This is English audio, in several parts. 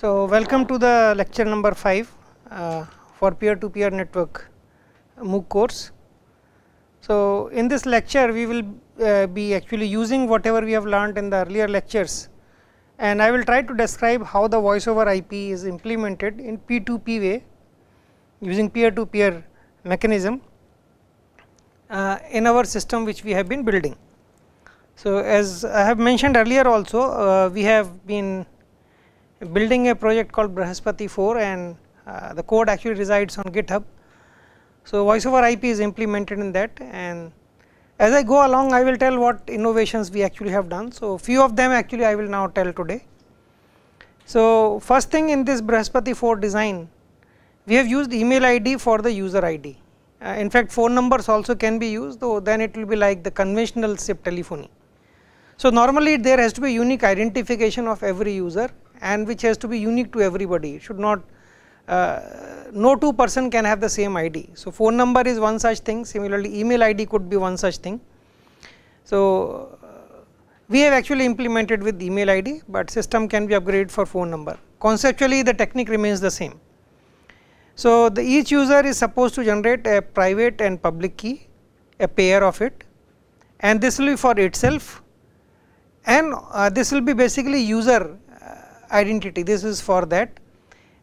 So, welcome to the lecture number 5 uh, for peer to peer network uh, MOOC course. So, in this lecture we will uh, be actually using whatever we have learnt in the earlier lectures and I will try to describe how the voice over IP is implemented in P2P way using peer to peer mechanism uh, in our system which we have been building. So, as I have mentioned earlier also uh, we have been building a project called Brahaspati 4 and uh, the code actually resides on GitHub. So, voice over IP is implemented in that and as I go along I will tell what innovations we actually have done. So, few of them actually I will now tell today. So, first thing in this Brahaspati 4 design we have used email ID for the user ID. Uh, in fact, phone numbers also can be used though then it will be like the conventional SIP telephony. So, normally there has to be unique identification of every user and which has to be unique to everybody should not uh, no two person can have the same ID. So, phone number is one such thing similarly email ID could be one such thing. So, uh, we have actually implemented with email ID, but system can be upgraded for phone number conceptually the technique remains the same. So, the each user is supposed to generate a private and public key a pair of it and this will be for itself and uh, this will be basically user identity this is for that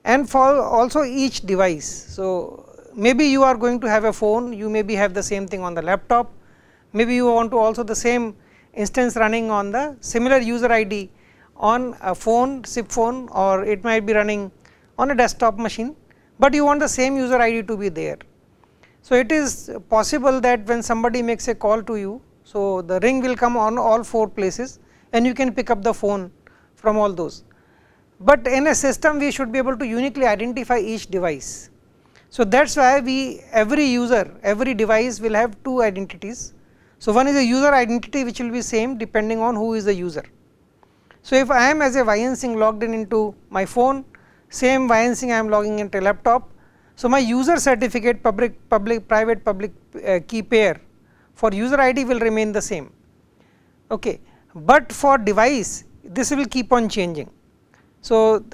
and for also each device. So, maybe you are going to have a phone you maybe have the same thing on the laptop maybe you want to also the same instance running on the similar user ID on a phone SIP phone or it might be running on a desktop machine, but you want the same user ID to be there. So, it is possible that when somebody makes a call to you, so the ring will come on all four places and you can pick up the phone from all those but in a system we should be able to uniquely identify each device. So that's why we every user, every device will have two identities. So one is a user identity which will be same depending on who is the user. So if I am as a Vyansing logged in into my phone, same Vyansing I am logging into laptop. So my user certificate public, public, private, public uh, key pair for user ID will remain the same. Okay, but for device this will keep on changing. So,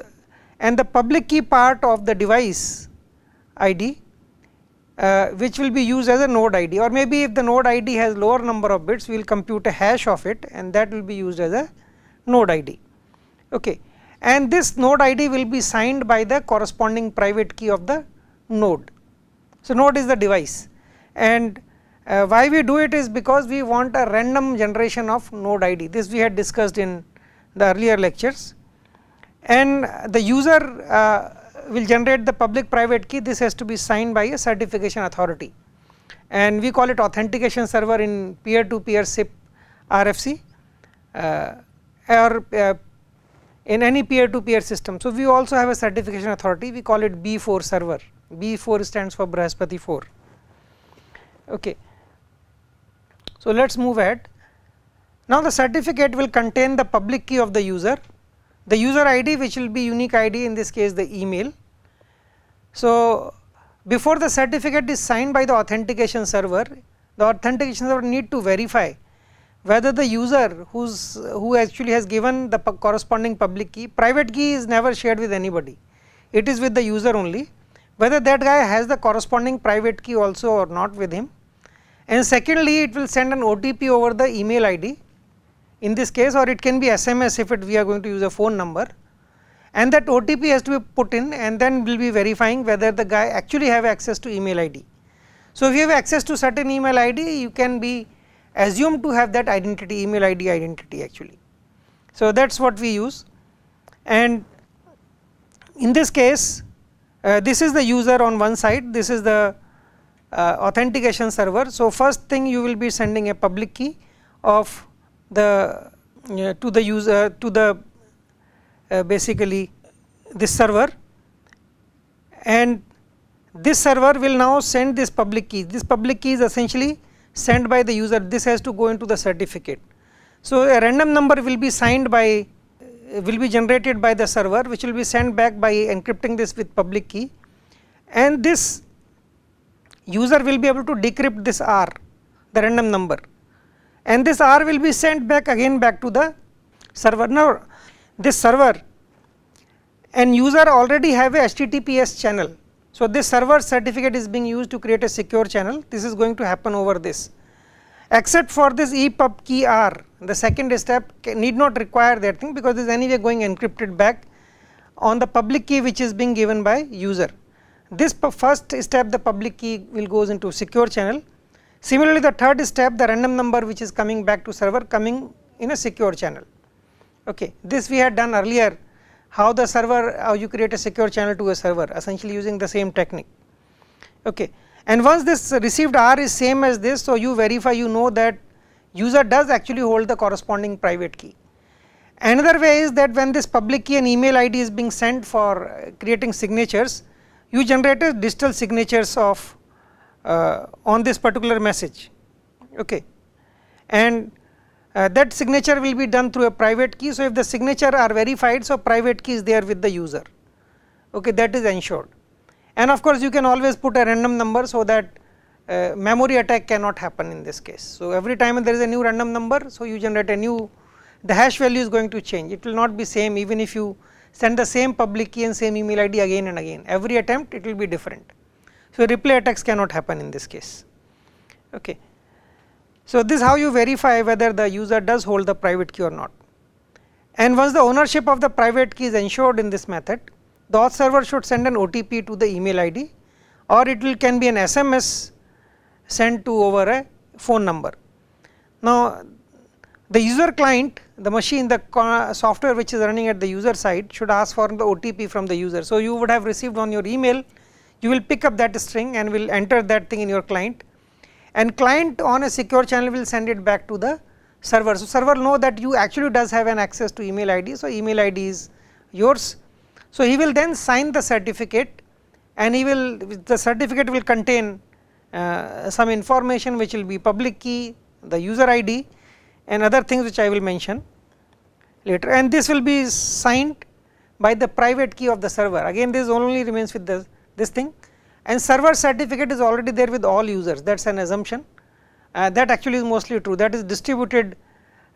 and the public key part of the device ID uh, which will be used as a node ID or maybe if the node ID has lower number of bits we will compute a hash of it and that will be used as a node ID. Okay. And this node ID will be signed by the corresponding private key of the node. So, node is the device and uh, why we do it is because we want a random generation of node ID this we had discussed in the earlier lectures and the user uh, will generate the public private key this has to be signed by a certification authority and we call it authentication server in peer to peer SIP RFC uh, or uh, in any peer to peer system. So, we also have a certification authority we call it B4 server B4 stands for Brahaspati 4. Okay. So, let us move ahead. Now, the certificate will contain the public key of the user the user ID which will be unique ID in this case the email. So, before the certificate is signed by the authentication server, the authentication server need to verify whether the user who's, who actually has given the corresponding public key, private key is never shared with anybody, it is with the user only, whether that guy has the corresponding private key also or not with him. And secondly, it will send an OTP over the email ID in this case or it can be SMS if it, we are going to use a phone number and that OTP has to be put in and then we will be verifying whether the guy actually have access to email ID. So, if you have access to certain email ID you can be assumed to have that identity email ID identity actually. So, that is what we use and in this case uh, this is the user on one side this is the uh, authentication server. So, first thing you will be sending a public key of the uh, to the user to the uh, basically this server and this server will now send this public key this public key is essentially sent by the user this has to go into the certificate so a random number will be signed by uh, will be generated by the server which will be sent back by encrypting this with public key and this user will be able to decrypt this R the random number and this R will be sent back again back to the server. Now, this server and user already have a HTTPS channel. So, this server certificate is being used to create a secure channel, this is going to happen over this. Except for this EPUB key R, the second step need not require that thing because it's anyway going encrypted back on the public key which is being given by user. This first step the public key will goes into secure channel Similarly, the third step the random number which is coming back to server coming in a secure channel. Okay. This we had done earlier how the server how you create a secure channel to a server essentially using the same technique. Okay. And once this received R is same as this so you verify you know that user does actually hold the corresponding private key. Another way is that when this public key and email ID is being sent for creating signatures you generate digital signatures of uh, on this particular message okay and uh, that signature will be done through a private key. So, if the signature are verified, so private key is there with the user, okay, that is ensured. And of course, you can always put a random number so that uh, memory attack cannot happen in this case. So, every time there is a new random number, so you generate a new, the hash value is going to change, it will not be same even if you send the same public key and same email id again and again, every attempt it will be different. So, replay attacks cannot happen in this case. Okay. So, this is how you verify whether the user does hold the private key or not. And once the ownership of the private key is ensured in this method, the auth server should send an OTP to the email ID or it will can be an SMS sent to over a phone number. Now, the user client, the machine, the software which is running at the user side should ask for the OTP from the user. So, you would have received on your email you will pick up that string and will enter that thing in your client and client on a secure channel will send it back to the server. So, server know that you actually does have an access to email ID. So, email ID is yours. So, he will then sign the certificate and he will the certificate will contain uh, some information which will be public key, the user ID and other things which I will mention later and this will be signed by the private key of the server again this only remains with the this thing and server certificate is already there with all users that is an assumption uh, that actually is mostly true that is distributed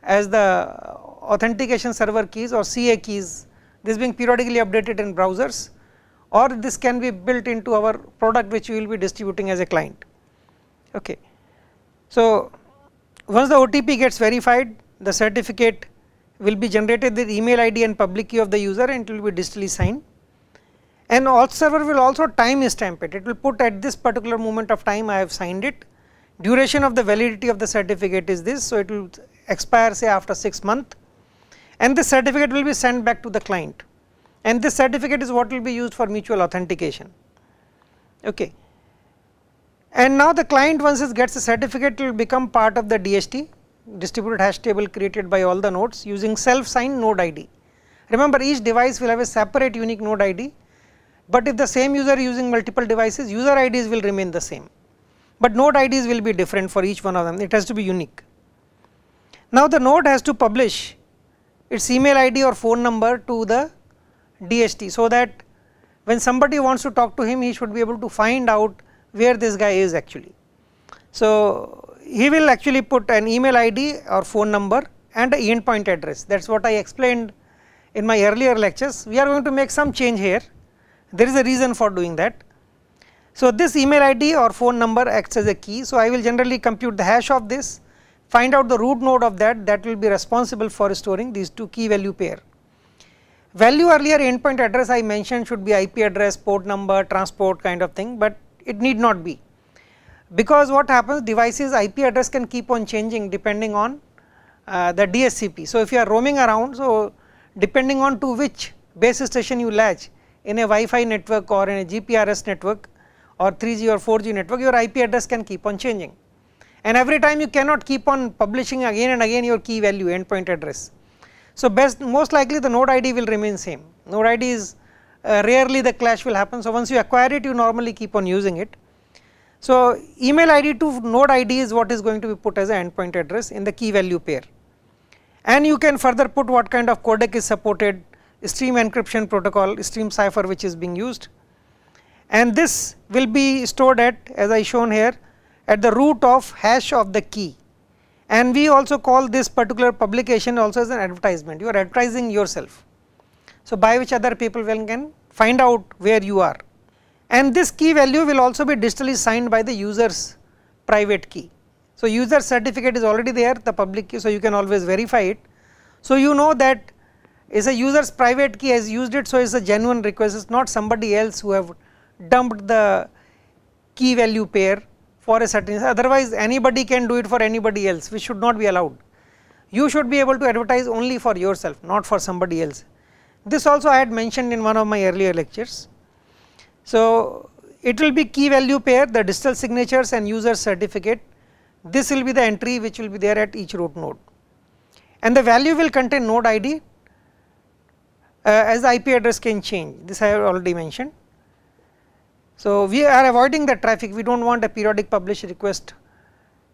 as the authentication server keys or CA keys this being periodically updated in browsers or this can be built into our product which we will be distributing as a client. Okay. So, once the OTP gets verified the certificate will be generated with email ID and public key of the user and it will be digitally signed and server will also time stamp it. It will put at this particular moment of time I have signed it. Duration of the validity of the certificate is this. So, it will expire say after 6 month and the certificate will be sent back to the client and this certificate is what will be used for mutual authentication. Okay. And now the client once it gets a certificate will become part of the DHT distributed hash table created by all the nodes using self signed node ID. Remember each device will have a separate unique node ID but if the same user using multiple devices, user IDs will remain the same. But node IDs will be different for each one of them, it has to be unique. Now the node has to publish its email ID or phone number to the DHT so that when somebody wants to talk to him, he should be able to find out where this guy is actually. So he will actually put an email ID or phone number and a endpoint address that is what I explained in my earlier lectures. We are going to make some change here there is a reason for doing that. So, this email ID or phone number acts as a key. So, I will generally compute the hash of this, find out the root node of that that will be responsible for storing these two key value pair. Value earlier endpoint address I mentioned should be IP address, port number, transport kind of thing, but it need not be because what happens devices IP address can keep on changing depending on uh, the DSCP. So, if you are roaming around, so depending on to which base station you latch, in a Wi-Fi network or in a GPRS network or 3G or 4G network your IP address can keep on changing and every time you cannot keep on publishing again and again your key value endpoint address. So, best most likely the node ID will remain same node ID is uh, rarely the clash will happen. So, once you acquire it you normally keep on using it. So, email ID to node ID is what is going to be put as an endpoint address in the key value pair and you can further put what kind of codec is supported stream encryption protocol stream cipher which is being used and this will be stored at as I shown here at the root of hash of the key and we also call this particular publication also as an advertisement you are advertising yourself. So, by which other people will can find out where you are and this key value will also be digitally signed by the user's private key. So, user certificate is already there the public key so you can always verify it. So, you know that is a user's private key has used it so it's a genuine request it's not somebody else who have dumped the key value pair for a certain otherwise anybody can do it for anybody else which should not be allowed you should be able to advertise only for yourself not for somebody else this also i had mentioned in one of my earlier lectures so it will be key value pair the digital signatures and user certificate this will be the entry which will be there at each root node and the value will contain node id uh, as the IP address can change this I have already mentioned. So, we are avoiding the traffic we do not want a periodic publish request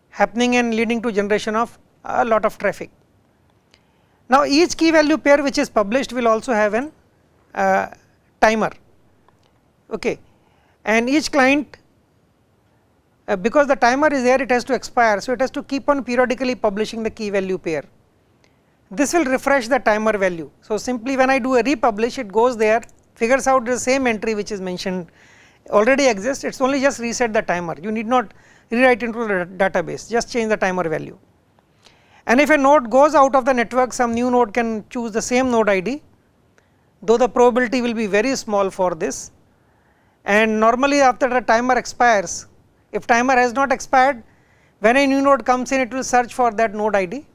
happening and leading to generation of a lot of traffic. Now, each key value pair which is published will also have an uh, timer okay. and each client uh, because the timer is there it has to expire. So, it has to keep on periodically publishing the key value pair this will refresh the timer value. So, simply when I do a republish it goes there figures out the same entry which is mentioned already exists it is only just reset the timer you need not rewrite into the database just change the timer value. And if a node goes out of the network some new node can choose the same node ID though the probability will be very small for this and normally after the timer expires if timer has not expired when a new node comes in it will search for that node ID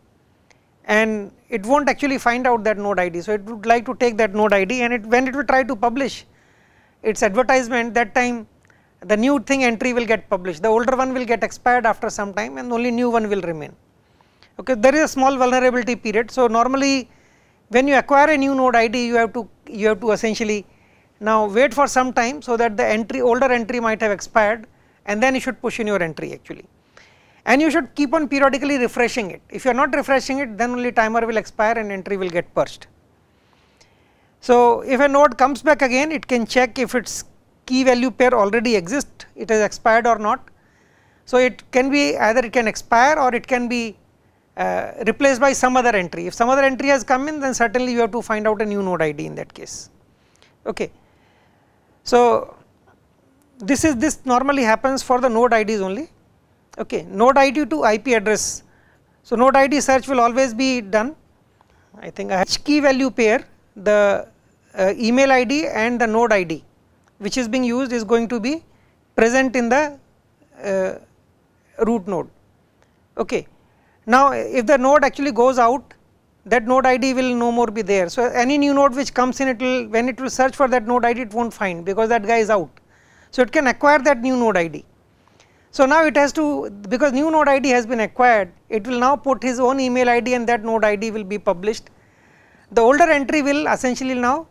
and it will not actually find out that node id. So, it would like to take that node id and it, when it will try to publish its advertisement that time the new thing entry will get published, the older one will get expired after some time and only new one will remain. Okay, there is a small vulnerability period. So, normally when you acquire a new node id you have to you have to essentially now wait for some time so that the entry older entry might have expired and then you should push in your entry actually and you should keep on periodically refreshing it. If you are not refreshing it then only timer will expire and entry will get purged. So, if a node comes back again it can check if its key value pair already exists, it has expired or not. So, it can be either it can expire or it can be uh, replaced by some other entry. If some other entry has come in then certainly you have to find out a new node ID in that case. Okay. So, this is this normally happens for the node IDs only okay node id to ip address so node id search will always be done i think a key value pair the uh, email id and the node id which is being used is going to be present in the uh, root node okay now if the node actually goes out that node id will no more be there. So, any new node which comes in it will when it will search for that node id it will not find because that guy is out. So, it can acquire that new node id. So, now it has to because new node id has been acquired it will now put his own email id and that node id will be published. The older entry will essentially now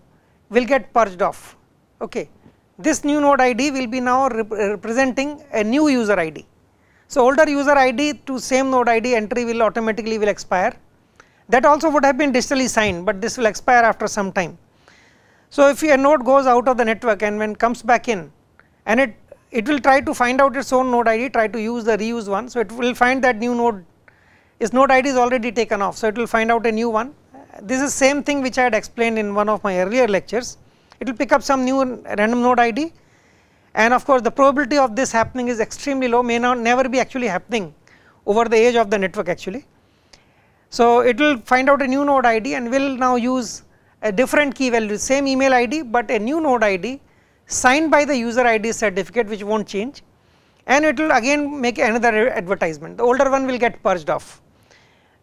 will get purged off. Okay. This new node id will be now rep representing a new user id. So, older user id to same node id entry will automatically will expire that also would have been digitally signed, but this will expire after some time. So, if a node goes out of the network and when comes back in and it it will try to find out its own node id try to use the reused one so it will find that new node its node id is already taken off so it will find out a new one this is same thing which I had explained in one of my earlier lectures it will pick up some new random node id and of course the probability of this happening is extremely low may not never be actually happening over the age of the network actually. So it will find out a new node id and will now use a different key value same email id but a new node id signed by the user ID certificate which won't change and it will again make another advertisement. The older one will get purged off.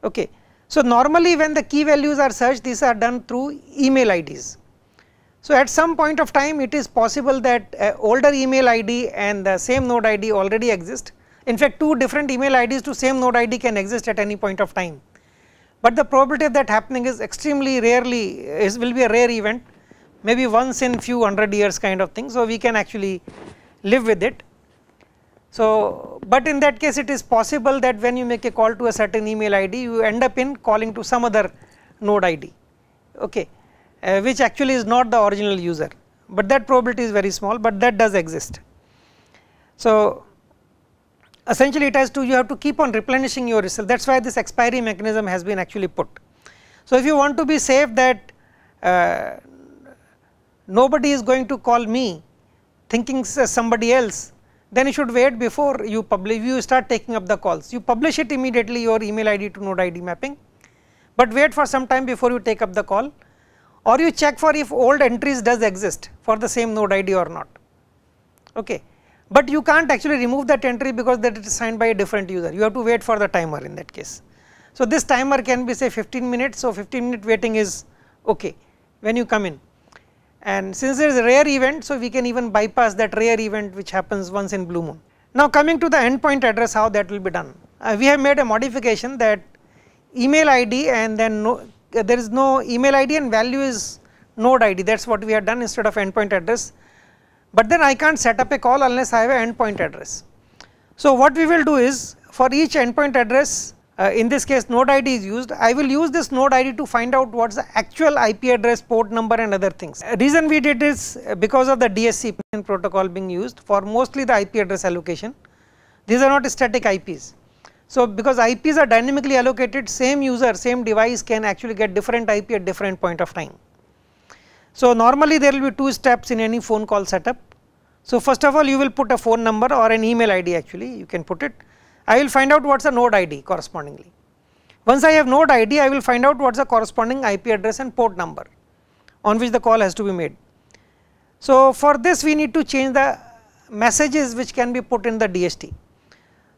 Okay. So, normally when the key values are searched these are done through email IDs. So, at some point of time it is possible that uh, older email ID and the same node ID already exist. In fact, two different email IDs to same node ID can exist at any point of time. But the probability of that happening is extremely rarely is will be a rare event maybe once in few hundred years kind of thing. So, we can actually live with it. So, but in that case it is possible that when you make a call to a certain email ID you end up in calling to some other node ID okay, uh, which actually is not the original user, but that probability is very small, but that does exist. So, essentially it has to you have to keep on replenishing your result that is why this expiry mechanism has been actually put. So, if you want to be safe that uh, nobody is going to call me thinking somebody else then you should wait before you publish you start taking up the calls you publish it immediately your email id to node id mapping but wait for some time before you take up the call or you check for if old entries does exist for the same node id or not okay but you can't actually remove that entry because that is signed by a different user you have to wait for the timer in that case so this timer can be say 15 minutes so 15 minute waiting is okay when you come in and since there is a rare event, so we can even bypass that rare event which happens once in blue moon. Now coming to the endpoint address, how that will be done. Uh, we have made a modification that email ID and then no, uh, there is no email ID and value is node ID that is what we have done instead of endpoint address. But then I can't set up a call unless I have an endpoint address. So what we will do is for each endpoint address uh, in this case node ID is used, I will use this node ID to find out what is the actual IP address, port number and other things. Uh, reason we did is uh, because of the DSCP protocol being used for mostly the IP address allocation. These are not static IPs. So, because IPs are dynamically allocated, same user, same device can actually get different IP at different point of time. So, normally there will be two steps in any phone call setup. So, first of all you will put a phone number or an email ID actually you can put it I will find out what is the node ID correspondingly. Once I have node ID, I will find out what is the corresponding IP address and port number on which the call has to be made. So, for this we need to change the messages which can be put in the DHT.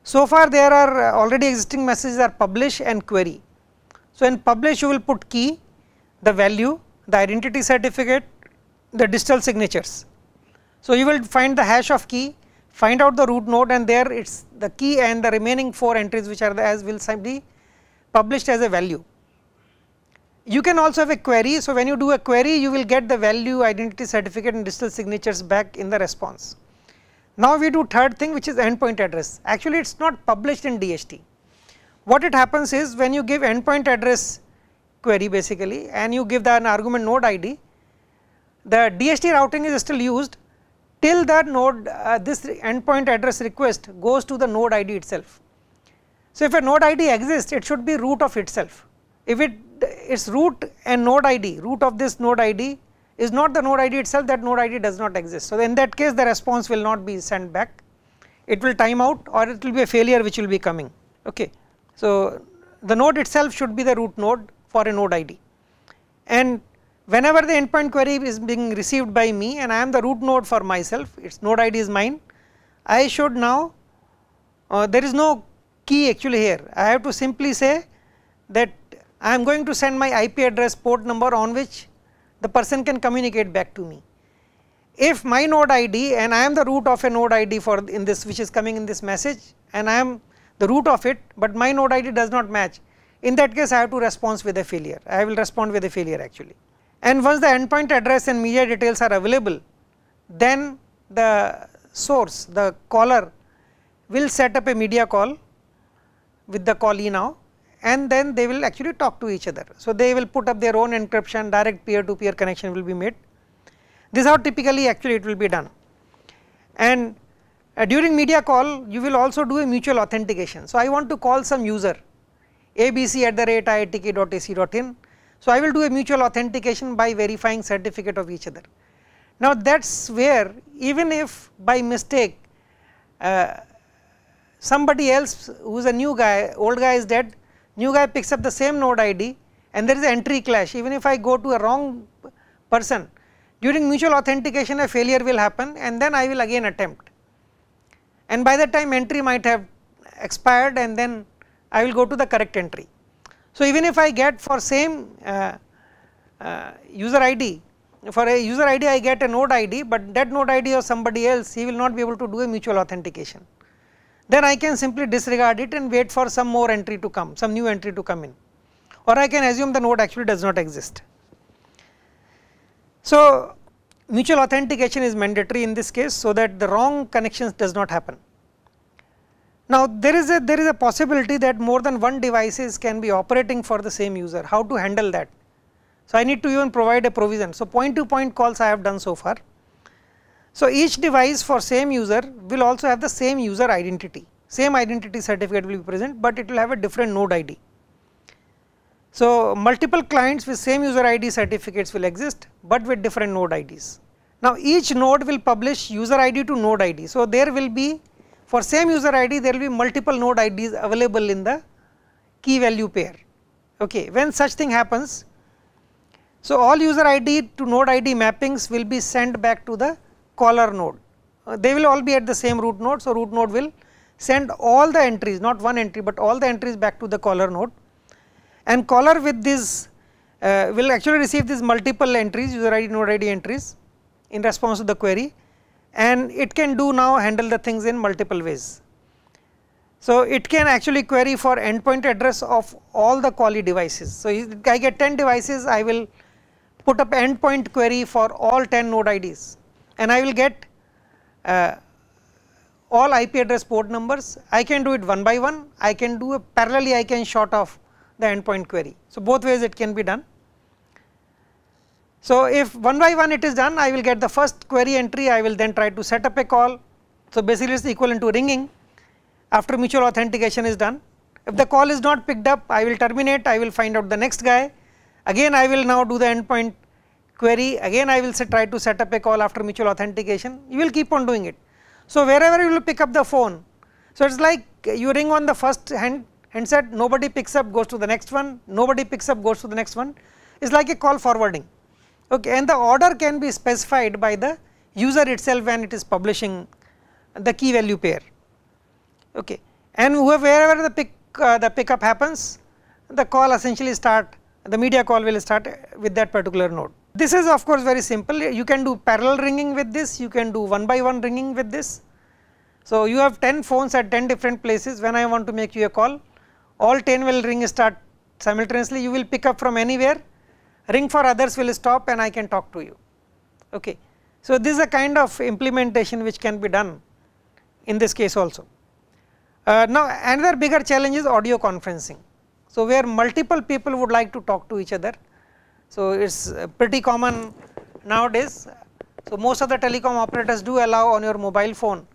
So far there are already existing messages are publish and query. So, in publish you will put key, the value, the identity certificate, the digital signatures. So, you will find the hash of key, find out the root node and there it is the key and the remaining 4 entries which are the as will be published as a value. You can also have a query. So, when you do a query you will get the value identity certificate and digital signatures back in the response. Now, we do third thing which is endpoint address. Actually, it is not published in DHT. What it happens is when you give endpoint address query basically and you give the an argument node ID, the DHT routing is still used, till that node uh, this endpoint address request goes to the node id itself. So, if a node id exists it should be root of itself. If its root and node id root of this node id is not the node id itself that node id does not exist. So, in that case the response will not be sent back it will time out or it will be a failure which will be coming. Okay. So, the node itself should be the root node for a node id and whenever the endpoint query is being received by me and I am the root node for myself, its node ID is mine, I should now, uh, there is no key actually here, I have to simply say that I am going to send my IP address port number on which the person can communicate back to me. If my node ID and I am the root of a node ID for in this which is coming in this message and I am the root of it, but my node ID does not match, in that case I have to respond with a failure, I will respond with a failure actually and once the endpoint address and media details are available, then the source, the caller will set up a media call with the callee now and then they will actually talk to each other. So, they will put up their own encryption, direct peer to peer connection will be made. This is how typically actually it will be done. And uh, during media call, you will also do a mutual authentication. So, I want to call some user abc at the rate iitk.ac.in so, I will do a mutual authentication by verifying certificate of each other. Now, that is where even if by mistake uh, somebody else who is a new guy, old guy is dead, new guy picks up the same node ID and there is an entry clash even if I go to a wrong person during mutual authentication a failure will happen and then I will again attempt and by that time entry might have expired and then I will go to the correct entry. So, even if I get for same uh, uh, user ID, for a user ID I get a node ID, but that node ID of somebody else he will not be able to do a mutual authentication. Then I can simply disregard it and wait for some more entry to come, some new entry to come in or I can assume the node actually does not exist. So, mutual authentication is mandatory in this case so that the wrong connections does not happen. Now, there is, a, there is a possibility that more than one devices can be operating for the same user, how to handle that. So, I need to even provide a provision. So, point to point calls I have done so far. So, each device for same user will also have the same user identity, same identity certificate will be present, but it will have a different node ID. So, multiple clients with same user ID certificates will exist, but with different node IDs. Now, each node will publish user ID to node ID. So, there will be for same user ID there will be multiple node IDs available in the key value pair. Okay. When such thing happens, so all user ID to node ID mappings will be sent back to the caller node. Uh, they will all be at the same root node. So, root node will send all the entries not one entry, but all the entries back to the caller node and caller with this uh, will actually receive these multiple entries user ID node ID entries in response to the query and it can do now handle the things in multiple ways. So, it can actually query for endpoint address of all the Quali devices. So, if I get 10 devices, I will put up endpoint query for all 10 node IDs and I will get uh, all IP address port numbers. I can do it one by one, I can do a parallelly I can short off the endpoint query. So, both ways it can be done. So, if one by one it is done I will get the first query entry I will then try to set up a call. So, basically it is equivalent to ringing after mutual authentication is done. If the call is not picked up I will terminate I will find out the next guy again I will now do the endpoint query again I will say, try to set up a call after mutual authentication you will keep on doing it. So, wherever you will pick up the phone. So, it is like you ring on the first hand handset nobody picks up goes to the next one nobody picks up goes to the next one it is like a call forwarding. Okay, and the order can be specified by the user itself when it is publishing the key value pair. Okay. And wherever the pick uh, the pickup happens, the call essentially start the media call will start with that particular node. This is of course very simple, you can do parallel ringing with this, you can do one by one ringing with this. So, you have 10 phones at 10 different places when I want to make you a call, all 10 will ring start simultaneously, you will pick up from anywhere ring for others will stop and I can talk to you. Okay. So, this is a kind of implementation which can be done in this case also. Uh, now, another bigger challenge is audio conferencing. So, where multiple people would like to talk to each other. So, it is uh, pretty common nowadays. So, most of the telecom operators do allow on your mobile phone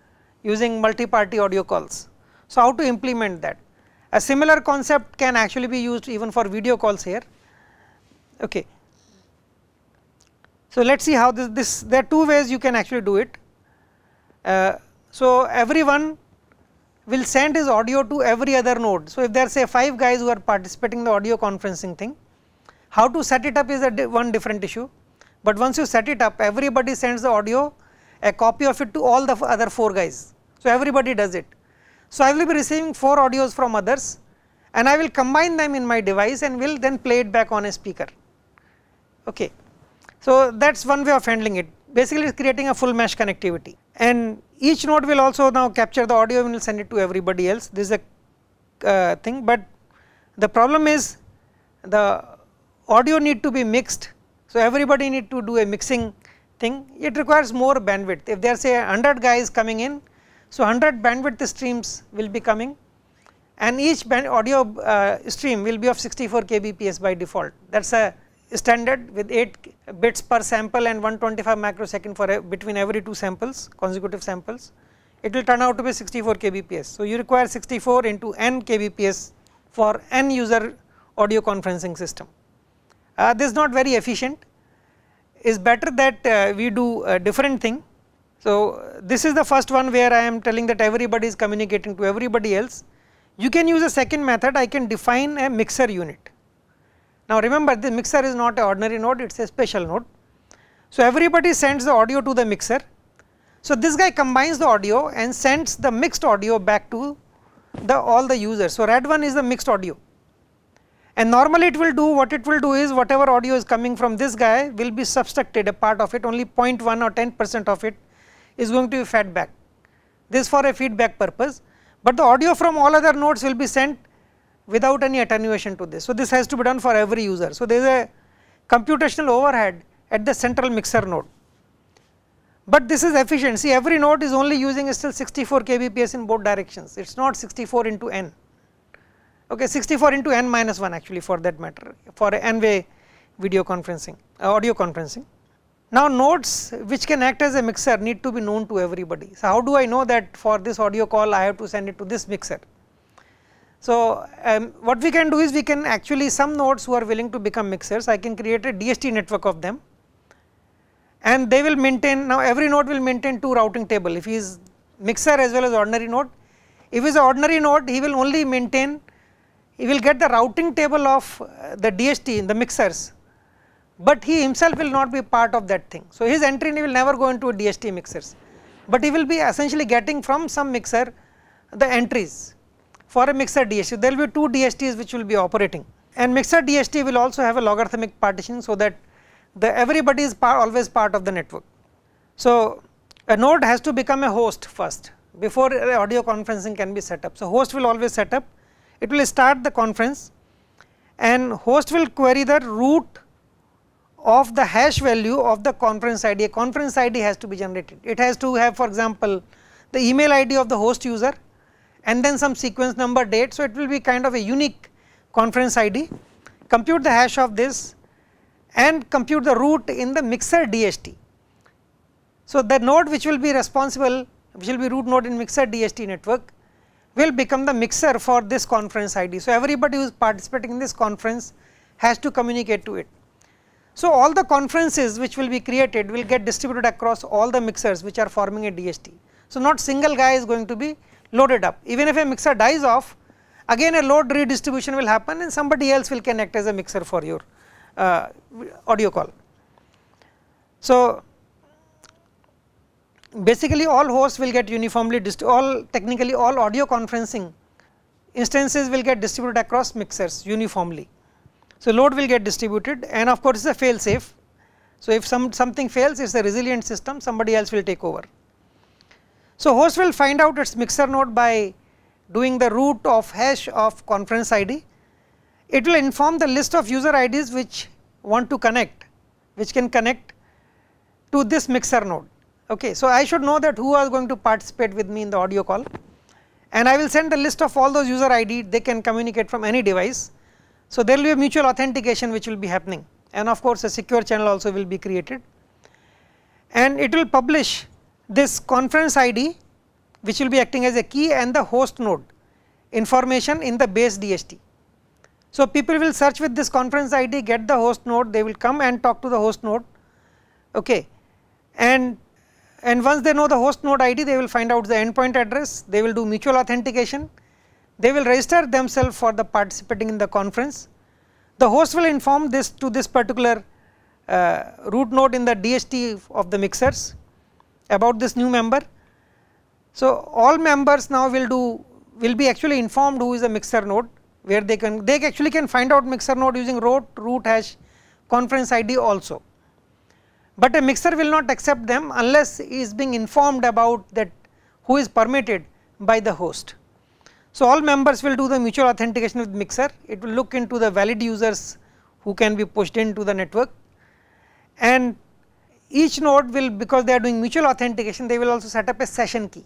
using multi-party audio calls. So, how to implement that? A similar concept can actually be used even for video calls here. Okay. So, let us see how this, this there are two ways you can actually do it. Uh, so, everyone will send his audio to every other node. So, if there are say 5 guys who are participating in the audio conferencing thing, how to set it up is a di one different issue. But once you set it up, everybody sends the audio, a copy of it to all the other 4 guys. So, everybody does it. So, I will be receiving 4 audios from others and I will combine them in my device and will then play it back on a speaker. Okay. So, that is one way of handling it basically it is creating a full mesh connectivity and each node will also now capture the audio and will send it to everybody else this is a uh, thing but the problem is the audio need to be mixed so everybody need to do a mixing thing it requires more bandwidth if there say 100 guys coming in so 100 bandwidth streams will be coming and each audio uh, stream will be of 64 kbps by default that is a standard with 8 bits per sample and 125 microsecond for between every two samples consecutive samples it will turn out to be 64 kbps. So, you require 64 into n kbps for n user audio conferencing system. Uh, this is not very efficient is better that uh, we do a different thing. So, this is the first one where I am telling that everybody is communicating to everybody else. You can use a second method I can define a mixer unit now remember the mixer is not an ordinary node, it is a special node. So everybody sends the audio to the mixer. So this guy combines the audio and sends the mixed audio back to the all the users. So red one is the mixed audio. And normally it will do what it will do is whatever audio is coming from this guy will be subtracted a part of it only 0.1 or 10 percent of it is going to be fed back. This for a feedback purpose, but the audio from all other nodes will be sent without any attenuation to this. So, this has to be done for every user. So, there is a computational overhead at the central mixer node, but this is efficiency every node is only using still 64 kbps in both directions it is not 64 into n okay 64 into n minus 1 actually for that matter for n way video conferencing uh, audio conferencing now nodes which can act as a mixer need to be known to everybody so how do i know that for this audio call i have to send it to this mixer so, um, what we can do is we can actually some nodes who are willing to become mixers I can create a DST network of them and they will maintain now every node will maintain two routing table if he is mixer as well as ordinary node. If he is ordinary node he will only maintain he will get the routing table of uh, the DST the mixers but he himself will not be part of that thing. So, his entry will never go into DST mixers but he will be essentially getting from some mixer the entries for a mixer DST. There will be two DSTs which will be operating and mixer DST will also have a logarithmic partition so that the everybody is par always part of the network. So, a node has to become a host first before audio conferencing can be set up. So, host will always set up, it will start the conference and host will query the root of the hash value of the conference ID. A conference ID has to be generated. It has to have for example, the email ID of the host user and then some sequence number date. So, it will be kind of a unique conference ID. Compute the hash of this and compute the root in the mixer DHT. So, the node which will be responsible which will be root node in mixer DHT network will become the mixer for this conference ID. So, everybody who is participating in this conference has to communicate to it. So, all the conferences which will be created will get distributed across all the mixers which are forming a DHT. So, not single guy is going to be loaded up. Even if a mixer dies off, again a load redistribution will happen and somebody else will connect as a mixer for your uh, audio call. So, basically all hosts will get uniformly all technically all audio conferencing instances will get distributed across mixers uniformly. So, load will get distributed and of course, it is a fail safe. So, if some something fails it is a resilient system somebody else will take over. So, host will find out its mixer node by doing the root of hash of conference ID. It will inform the list of user IDs which want to connect, which can connect to this mixer node. Okay. So, I should know that who are going to participate with me in the audio call and I will send the list of all those user ID they can communicate from any device. So, there will be a mutual authentication which will be happening and of course, a secure channel also will be created and it will publish this conference ID which will be acting as a key and the host node information in the base DHT. So, people will search with this conference ID get the host node they will come and talk to the host node okay. and and once they know the host node ID they will find out the endpoint address they will do mutual authentication they will register themselves for the participating in the conference. The host will inform this to this particular uh, root node in the DHT of the mixers about this new member. So, all members now will do will be actually informed who is a mixer node where they can they actually can find out mixer node using root root hash conference id also. But a mixer will not accept them unless he is being informed about that who is permitted by the host. So, all members will do the mutual authentication with mixer it will look into the valid users who can be pushed into the network and each node will because they are doing mutual authentication they will also set up a session key.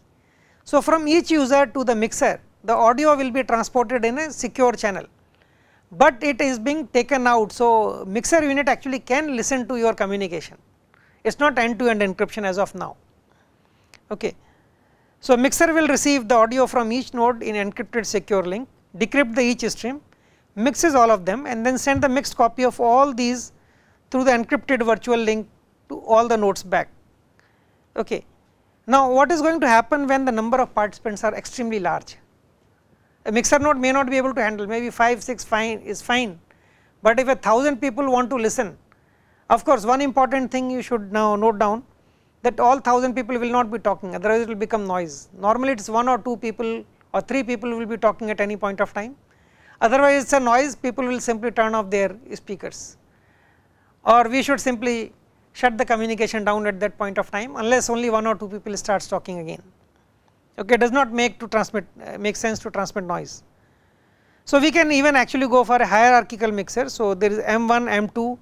So, from each user to the mixer the audio will be transported in a secure channel, but it is being taken out. So, mixer unit actually can listen to your communication it is not end to end encryption as of now. Okay. So, mixer will receive the audio from each node in encrypted secure link, decrypt the each stream, mixes all of them and then send the mixed copy of all these through the encrypted virtual link to all the nodes back. Okay. Now, what is going to happen when the number of participants are extremely large? A mixer node may not be able to handle maybe 5, 6 fine is fine, but if a thousand people want to listen, of course, one important thing you should now note down that all thousand people will not be talking otherwise it will become noise. Normally it is one or two people or three people will be talking at any point of time, otherwise it is a noise people will simply turn off their speakers or we should simply shut the communication down at that point of time unless only one or two people starts talking again. Okay, it does not make to transmit uh, make sense to transmit noise. So, we can even actually go for a hierarchical mixer. So, there is M1, M2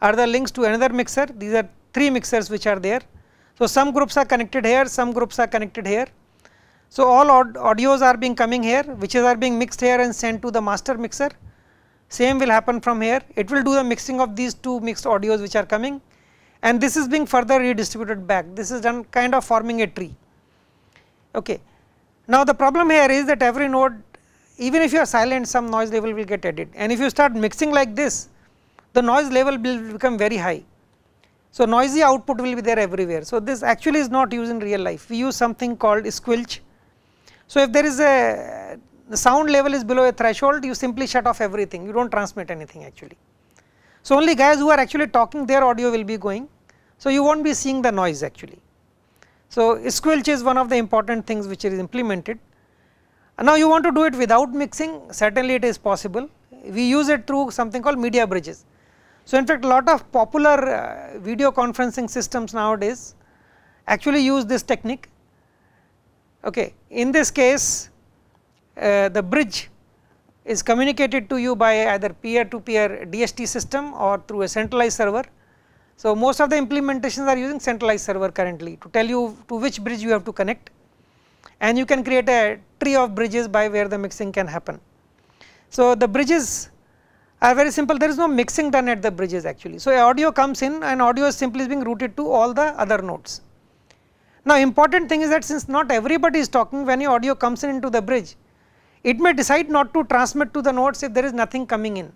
are the links to another mixer. These are three mixers which are there. So, some groups are connected here, some groups are connected here. So, all aud audios are being coming here, which are being mixed here and sent to the master mixer. Same will happen from here. It will do the mixing of these two mixed audios which are coming and this is being further redistributed back. This is done kind of forming a tree. Okay. Now, the problem here is that every node even if you are silent some noise level will get added and if you start mixing like this the noise level will become very high. So, noisy output will be there everywhere. So, this actually is not used in real life we use something called squelch. So, if there is a the sound level is below a threshold you simply shut off everything you do not transmit anything actually. So, only guys who are actually talking their audio will be going. So, you will not be seeing the noise actually. So, squelch is one of the important things which is implemented. And now, you want to do it without mixing certainly it is possible. We use it through something called media bridges. So, in fact, a lot of popular uh, video conferencing systems nowadays actually use this technique. Okay. In this case, uh, the bridge is communicated to you by either peer to peer DHT system or through a centralized server. So, most of the implementations are using centralized server currently to tell you to which bridge you have to connect and you can create a tree of bridges by where the mixing can happen. So, the bridges are very simple there is no mixing done at the bridges actually. So, audio comes in and audio is simply being routed to all the other nodes. Now, important thing is that since not everybody is talking when your audio comes in into the bridge it may decide not to transmit to the nodes if there is nothing coming in.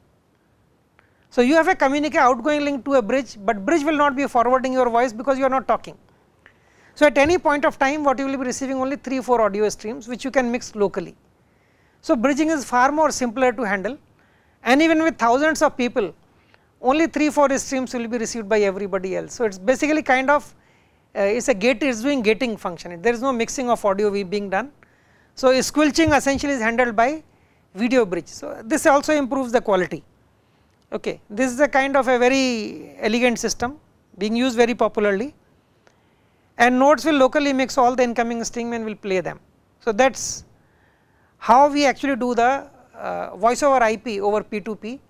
So, you have a communicate outgoing link to a bridge, but bridge will not be forwarding your voice because you are not talking. So, at any point of time what you will be receiving only 3 4 audio streams which you can mix locally. So, bridging is far more simpler to handle and even with thousands of people only 3 4 streams will be received by everybody else. So, it is basically kind of uh, it is a gate it is doing gating function there is no mixing of audio being done so, squelching essentially is handled by video bridge. So, this also improves the quality. Okay. This is a kind of a very elegant system being used very popularly and nodes will locally mix all the incoming string and will play them. So, that is how we actually do the uh, voice over IP over P2P.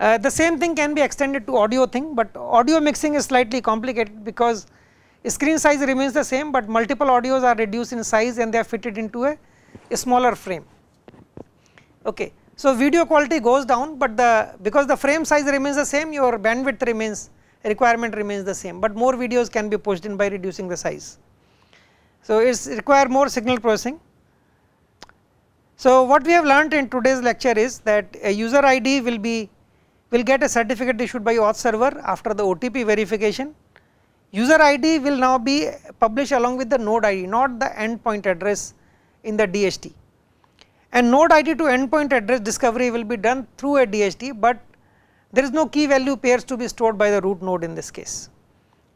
Uh, the same thing can be extended to audio thing, but audio mixing is slightly complicated because Screen size remains the same, but multiple audios are reduced in size and they are fitted into a, a smaller frame. Okay. So, video quality goes down, but the because the frame size remains the same, your bandwidth remains requirement remains the same, but more videos can be pushed in by reducing the size. So, it require more signal processing. So, what we have learnt in today's lecture is that a user ID will be will get a certificate issued by auth server after the OTP verification User ID will now be published along with the node ID not the endpoint address in the DHT and node ID to endpoint address discovery will be done through a DHT but there is no key value pairs to be stored by the root node in this case.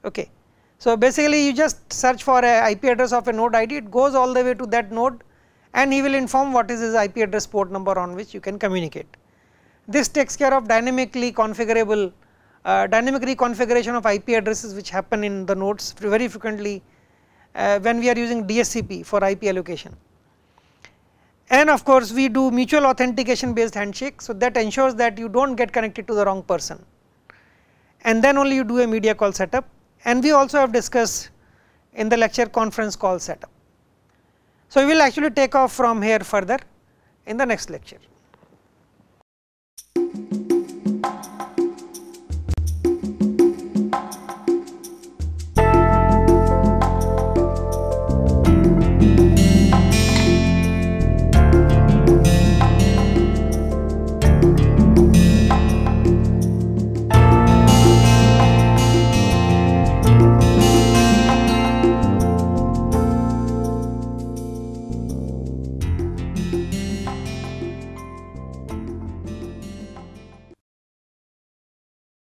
Okay. So, basically you just search for a IP address of a node ID it goes all the way to that node and he will inform what is his IP address port number on which you can communicate. This takes care of dynamically configurable uh, dynamic reconfiguration of IP addresses which happen in the nodes very frequently uh, when we are using DSCP for IP allocation. And of course, we do mutual authentication based handshake, so that ensures that you do not get connected to the wrong person and then only you do a media call setup and we also have discussed in the lecture conference call setup. So, we will actually take off from here further in the next lecture.